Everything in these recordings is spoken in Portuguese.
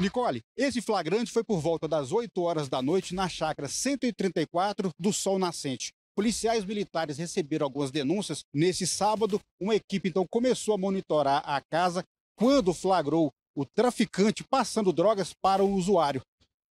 Nicole, esse flagrante foi por volta das 8 horas da noite na chácara 134 do Sol Nascente. Policiais militares receberam algumas denúncias. Nesse sábado, uma equipe então começou a monitorar a casa quando flagrou o traficante passando drogas para o usuário.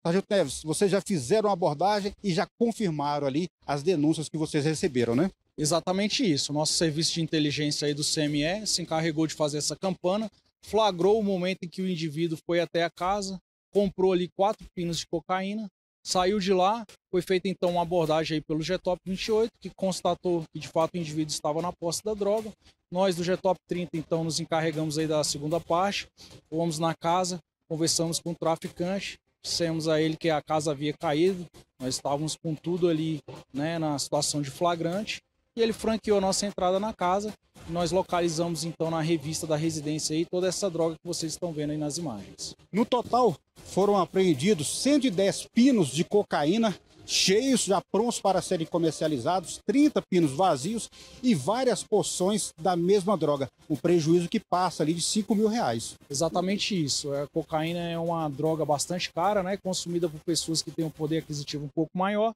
Sargento Neves, vocês já fizeram a abordagem e já confirmaram ali as denúncias que vocês receberam, né? Exatamente isso. Nosso serviço de inteligência aí do CME se encarregou de fazer essa campana, flagrou o momento em que o indivíduo foi até a casa, comprou ali quatro pinos de cocaína, saiu de lá, foi feita então uma abordagem aí pelo GETOP 28, que constatou que de fato o indivíduo estava na posse da droga. Nós do GETOP 30 então nos encarregamos aí da segunda parte, fomos na casa, conversamos com o traficante, dissemos a ele que a casa havia caído, nós estávamos com tudo ali né, na situação de flagrante. E ele franqueou a nossa entrada na casa. Nós localizamos então na revista da residência aí toda essa droga que vocês estão vendo aí nas imagens. No total, foram apreendidos 110 pinos de cocaína cheios, já prontos para serem comercializados, 30 pinos vazios e várias porções da mesma droga. Um prejuízo que passa ali de 5 mil reais. Exatamente isso. A é, cocaína é uma droga bastante cara, né? Consumida por pessoas que têm um poder aquisitivo um pouco maior.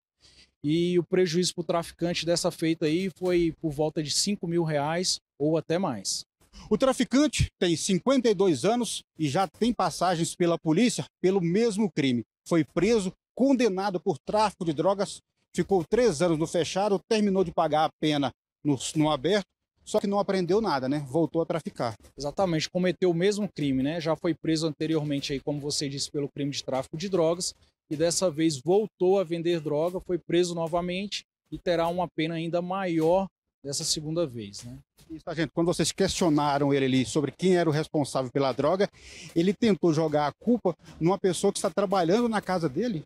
E o prejuízo para o traficante dessa feita aí foi por volta de 5 mil reais ou até mais. O traficante tem 52 anos e já tem passagens pela polícia pelo mesmo crime. Foi preso, condenado por tráfico de drogas, ficou três anos no fechado, terminou de pagar a pena no, no aberto, só que não aprendeu nada, né? Voltou a traficar. Exatamente, cometeu o mesmo crime, né? Já foi preso anteriormente aí, como você disse, pelo crime de tráfico de drogas e dessa vez voltou a vender droga, foi preso novamente e terá uma pena ainda maior dessa segunda vez, né? Isso, tá, gente. Quando vocês questionaram ele ali sobre quem era o responsável pela droga, ele tentou jogar a culpa numa pessoa que está trabalhando na casa dele?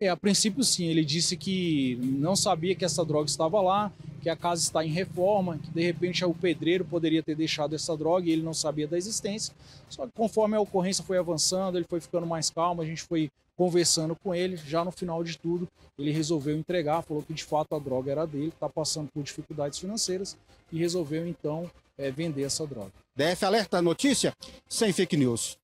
É, a princípio sim. Ele disse que não sabia que essa droga estava lá, que a casa está em reforma, que de repente o pedreiro poderia ter deixado essa droga e ele não sabia da existência. Só que conforme a ocorrência foi avançando, ele foi ficando mais calmo, a gente foi conversando com ele. Já no final de tudo, ele resolveu entregar, falou que de fato a droga era dele, está passando por dificuldades financeiras e resolveu então é, vender essa droga. DF Alerta Notícia sem fake news.